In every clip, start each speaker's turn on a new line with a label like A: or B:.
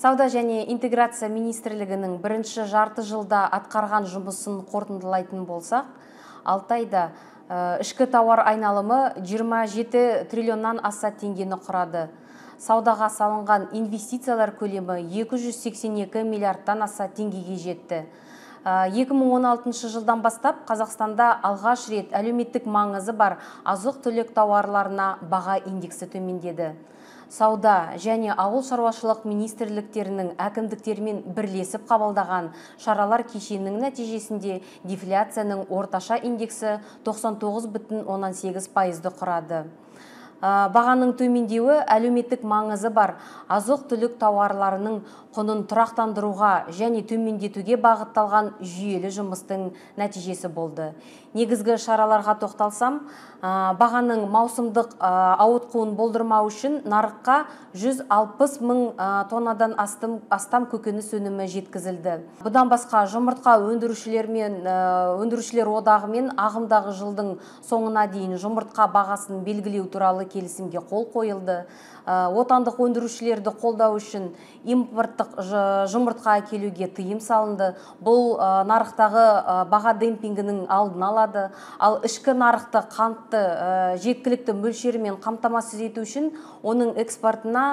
A: сауда және интеграция министрлігінің бірінші жарты жылда атқарған жұмысын қорытындылайтын болсақ алтайда айда э, ішкі тауар айналымы 27 триллионнан аса теңгені құрады саудаға салынған инвестициялар көлемі 282 миллиардтан аса теңгеге жетті 2016 э, жылдан бастап Қазақстанда алғаш рет әлеуметтік маңызы бар азық түлік тауарларына баға индексі төмендеді сауда және ауыл шаруашылық министрліктерінің әкімдіктермен бірлесіп қабылдаған шаралар кешенінің нәтижесінде дефляцияның орташа индексі 99,8 пайызды құрады Э, бағаның төмендеуі әлеуметтік маңызы бар азық түлік тауарларының құнын тұрақтандыруға және төмендетуге бағытталған жүйелі жұмыстың нәтижесі болды негізгі шараларға тоқталсам э, бағаның маусымдық э, ауытқуын болдырмау үшін нарыққа 160 мың тоннадан астам көкөніс өнімі жеткізілді бұдан басқа жұмыртқа өндірушілермен өндірушілер одағымен ағымдағы жылдың соңына дейін жұмыртқа бағасын белгілеу туралы келісімге қол қойылды ә, отандық өндірушілерді қолдау үшін импорттық жұмыртқа әкелуге тыйым салынды бұл ә, нарықтағы ә, баға демпингінің алдын алады ал ішкі нарықты қантты жеткілікті мөлшерімен қамтамасыз ету үшін оның экспортына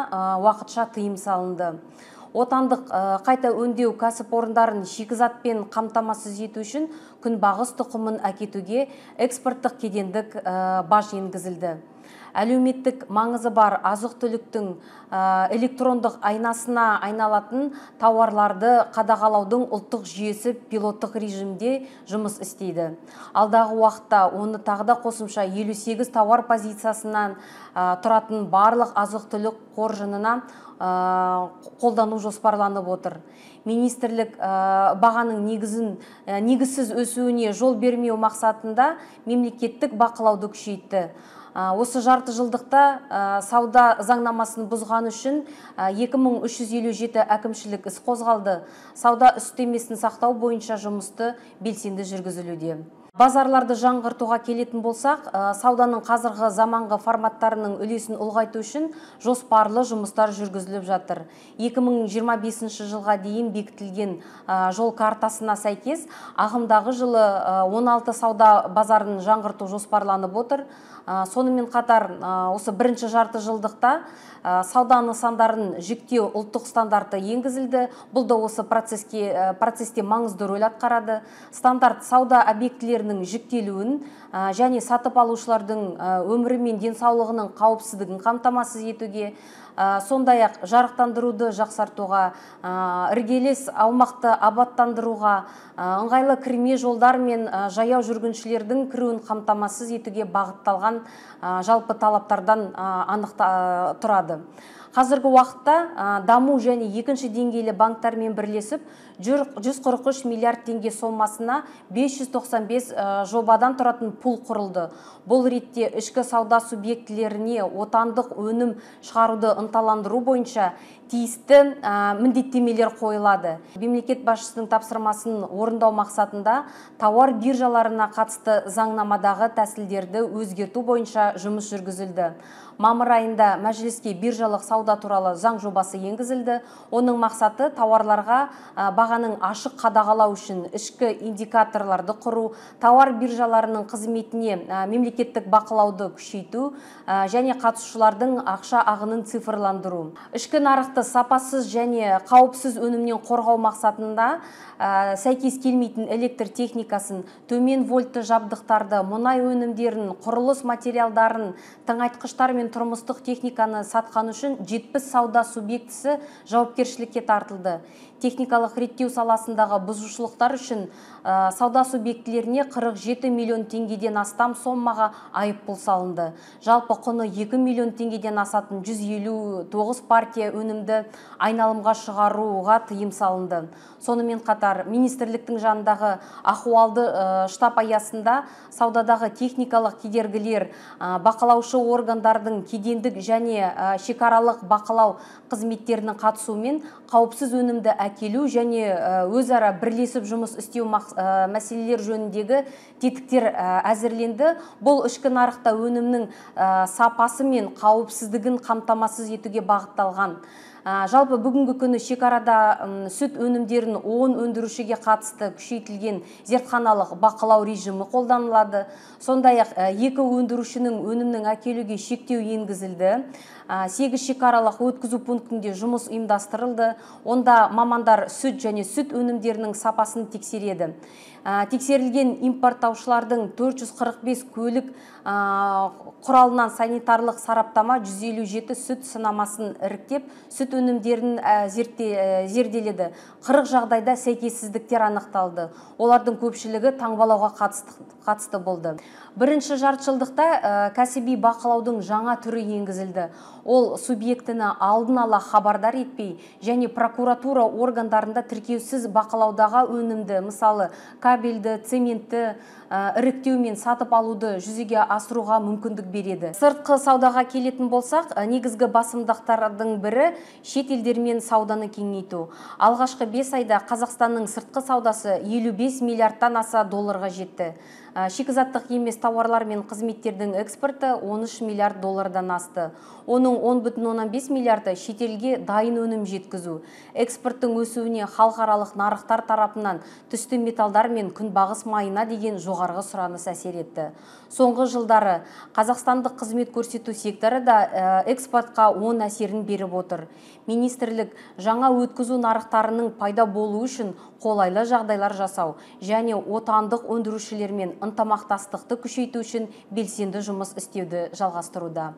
A: уақытша тыйым салынды отандық қайта өңдеу кәсіпорындарын шикізатпен қамтамасыз ету үшін күнбағыс тұқымын әкетуге экспорттық кедендік баж енгізілді әлеуметтік маңызы бар азық түліктің электрондық айнасына айналатын тауарларды қадағалаудың ұлттық жүйесі пилоттық режимде жұмыс істейді алдағы уақытта оны тағы да қосымша 58 тауар позициясынан тұратын барлық азық түлік қоржынына қолдану жоспарланып отыр министрлік бағаның негізін негізсіз өсуіне жол бермеу мақсатында мемлекеттік бақылауды күшейтті осы жарты жылдықта сауда заңнамасын бұзған үшін 2357 әкімшілік іс қозғалды сауда үстемесін сақтау бойынша жұмысты белсенді жүргізілуде базарларды жаңғыртуға келетін болсақ э, сауданың қазіргі заманғы форматтарының үлесін ұлғайту үшін жоспарлы жұмыстар жүргізіліп жатыр 2025 жылға дейін бекітілген э, жол картасына сәйкес ағымдағы жылы 16 э, сауда базарын жаңғырту жоспарланып отыр сонымен қатар осы бірінші жарты жылдықта сауда нысандарын жіктеу ұлттық стандарты енгізілді бұл да осы процеске процесте маңызды рөл атқарады стандарт сауда объектілерін ның жүктелуін және сатып алушылардың өмірі мен денсаулығының қауіпсіздігін қамтамасыз етуге сондай ақ жарықтандыруды жақсартуға іргелес аумақты абаттандыруға ыңғайлы кірме жолдар мен жаяу жүргіншілердің кіруін қамтамасыз етуге бағытталған жалпы талаптардан анықта тұрады қазіргі уақытта даму және екінші деңгейлі банктармен бірлесіп 143 миллиард теңге сомасына 595 Э, жобадан тұратын пул құрылды бұл ретте ішкі сауда субъектілеріне отандық өнім шығаруды ынталандыру бойынша тиісті э, міндеттемелер қойылады мемлекет басшысының тапсырмасын орындау мақсатында тауар биржаларына қатысты заңнамадағы тәсілдерді өзгерту бойынша жұмыс жүргізілді мамыр айында мәжіліске биржалық сауда туралы заң жобасы енгізілді оның мақсаты тауарларға бағаның ашық қадағалау үшін ішкі индикаторларды құру тауар биржаларының қызметіне мемлекеттік бақылауды күшейту және қатысушылардың ақша ағынын цифрландыру ішкі нарықты сапасыз және қауіпсіз өнімнен қорғау мақсатында сәйкес келмейтін электр техникасын төмен вольтты жабдықтарды мұнай өнімдерін құрылыс материалдарын тыңайтқыштар мен мен тұрмыстық техниканы сатқан үшін 70 сауда субъектісі жауапкершілікке тартылды техникалық реттеу саласындағы бұзушылықтар үшін сауда субъектілеріне 47 миллион теңгеден астам соммаға айыппұл салынды жалпы құны 2 миллион теңгеден асатын 159 партия өнімді айналымға шығаруға тыйым салынды сонымен қатар министрліктің жанындағы ахуалды штаб аясында саудадағы техникалық кедергілер бақылаушы органдардың кедендік және шекаралық бақылау қызметтерінің қатысуымен қауіпсіз өнімді әкелу және э, өзара бірлесіп жұмыс істеу э, мәселелер жөніндегі тетіктер э, әзірленді бұл ішкі нарықта өнімнің сапасы мен қауіпсіздігін қамтамасыз етуге бағытталған жалпы бүгінгі күні шекарада сүт өнімдерін он өндірушіге қатысты күшейтілген зертханалық бақылау режимі қолданылады сондай ақ екі өндірушінің өнімнің әкелуге шектеу енгізілді сегіз шекаралық өткізу пунктінде жұмыс ұйымдастырылды онда мамандар сүт және сүт өнімдерінің сапасын тексереді тексерілген импорттаушылардың 445 көлік құралынан санитарлық сараптама 157 сүт сынамасын іріктеп, сүт өнімдерін зерделеді. 40 жағдайда сәйкессіздіктер анықталды. Олардың көпшілігі таңбалауға қатысты, болды. Бірінші жартшылдықта кәсіби бақылаудың жаңа түрі енгізілді. Ол субъектіні алдын ала хабардар етпей және прокуратура органдарында тіркеусіз бақылаудағы өнімді, мысалы, кабельді цементті іріктеумен сатып алуды жүзеге асыруға мүмкіндік береді сыртқы саудаға келетін болсақ негізгі басымдықтардың бірі шет елдермен сауданы кеңейту алғашқы 5 айда қазақстанның сыртқы саудасы 55 миллиардтан аса долларға жетті шикізаттық емес тауарлар мен қызметтердің экспорты 13 миллиард доллардан асты оның 10,5 миллиарды шетелге дайын өнім жеткізу экспорттың өсуіне халықаралық нарықтар тарапынан түсті металдар мен мен күнбағыс майына деген жоғарғы сұраныс әсер етті соңғы жылдары қазақстандық қызмет көрсету секторы да э, экспортқа оң әсерін беріп отыр министрлік жаңа өткізу нарықтарының пайда болуы үшін қолайлы жағдайлар жасау және отандық өндірушілермен ынтымақтастықты күшейту үшін белсенді жұмыс істеуді жалғастыруда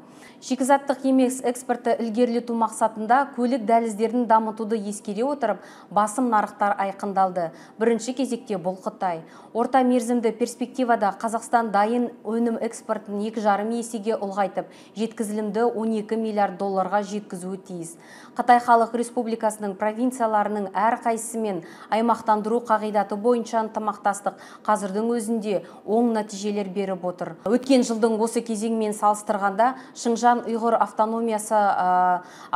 A: шикізаттық емес экспортты ілгерілету мақсатында көлік дәліздерін дамытуды ескере отырып басым нарықтар айқындалды бірінші кезекте бұл Қытай. Орта мерзімді перспективада Қазақстан дайын өнім экспортын 2,5 есеге ұлғайтып, жеткізілімді 12 миллиард долларға жеткізуі тиіс. Қытай халық республикасының провинцияларының әр қайсымен аймақтандыру қағидаты бойынша ынтымақтастық қазірдің өзінде оң нәтижелер беріп отыр. Өткен жылдың осы кезеңмен салыстырғанда Шыңжан ұйғыр автономиясы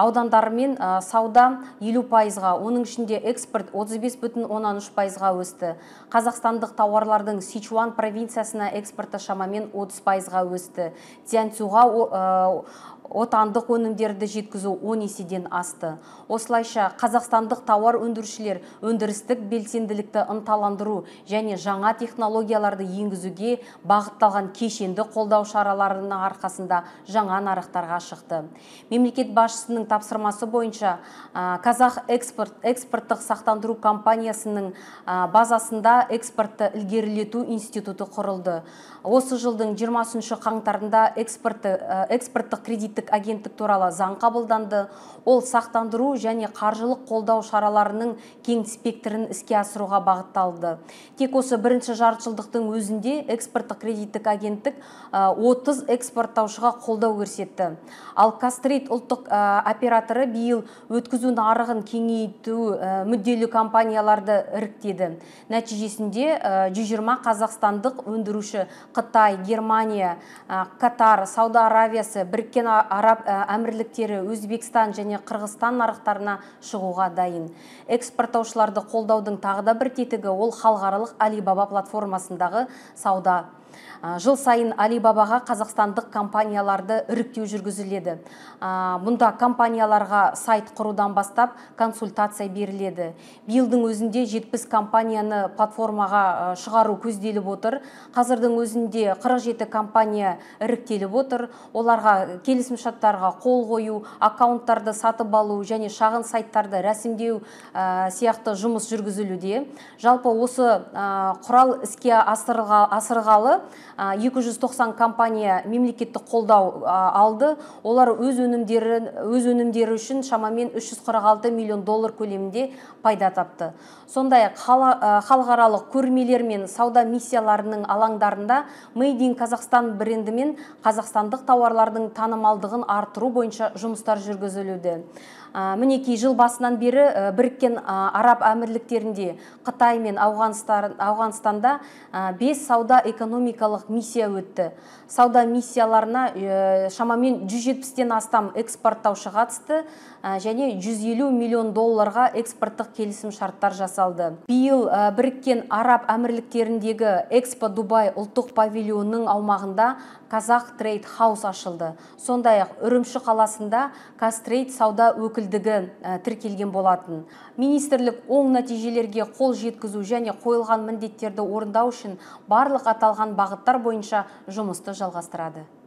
A: аудандарымен сауда елу пайызға оның ішінде экспорт бес бүтін оннан үш пайызға өсті Қазақстандық тауарлардың Сичуан провинциясына экспорты шамамен 30 пайызға өсті. Тянцюға отандық өнімдерді жеткізу 10 еседен асты. Осылайша қазақстандық тауар өндірушілер өндірістік белсенділікті ынталандыру және жаңа технологияларды енгізуге бағытталған кешенді қолдау шараларының арқасында жаңа нарықтарға шықты. Мемлекет басшысының тапсырмасы бойынша Қазақ экспорт экспорттық сақтандыру компаниясының базасында экспортты ілгерілету институты құрылды. Осы жылдың 20 қаңтарында экспортты экспорттық кредиттік агенттік туралы заң қабылданды ол сақтандыру және қаржылық қолдау шараларының кең спектрін іске асыруға бағытталды тек осы бірінші жартыжылдықтың өзінде экспорттық кредиттік агенттік 30 экспорттаушыға қолдау көрсетті ал кастрит ұлттық операторы биыл өткізу нарығын кеңейту мүдделі компанияларды іріктеді нәтижесінде 120 қазақстандық өндіруші қытай германия катар сауд аравиясы біріккен араб э, әмірліктері өзбекстан және қырғызстан нарықтарына шығуға дайын экспорттаушыларды қолдаудың тағы да бір тетігі ол халықаралық алибаба платформасындағы сауда жыл сайын алибабаға қазақстандық компанияларды іріктеу жүргізіледі мұнда компанияларға сайт құрудан бастап консультация беріледі биылдың өзінде 70 компанияны платформаға шығару көзделіп отыр қазірдің өзінде 47 компания іріктеліп отыр оларға келісімшарттарға қол қою аккаунттарды сатып алу және шағын сайттарды рәсімдеу сияқты жұмыс жүргізілуде жалпы осы құрал іске асырғалы 290 компания мемлекеттік қолдау алды олар өз өнімдері, өз өнімдері үшін шамамен 346 миллион доллар көлемінде пайда тапты сондай ақ халықаралық көрмелер мен сауда миссияларының алаңдарында made in қазақстан брендімен қазақстандық тауарлардың танымалдығын арттыру бойынша жұмыстар жүргізілуде мінекей жыл басынан бері біріккен араб әмірліктерінде қытай мен ауғанстанда бес сауда экономикалық миссия өтті сауда миссияларына шамамен 170-тен астам экспорттаушы қатысты және 150 миллион долларға экспорттық келісім шарттар жасалды биыл біріккен араб әмірліктеріндегі экспо дубай ұлттық павильонының аумағында қазақ трейд хаус ашылды сондай ақ үрімші қаласында қазтрейд сауда өкіл өкілдігі тіркелген болатын министрлік оң нәтижелерге қол жеткізу және қойылған міндеттерді орындау үшін барлық аталған бағыттар бойынша жұмысты жалғастырады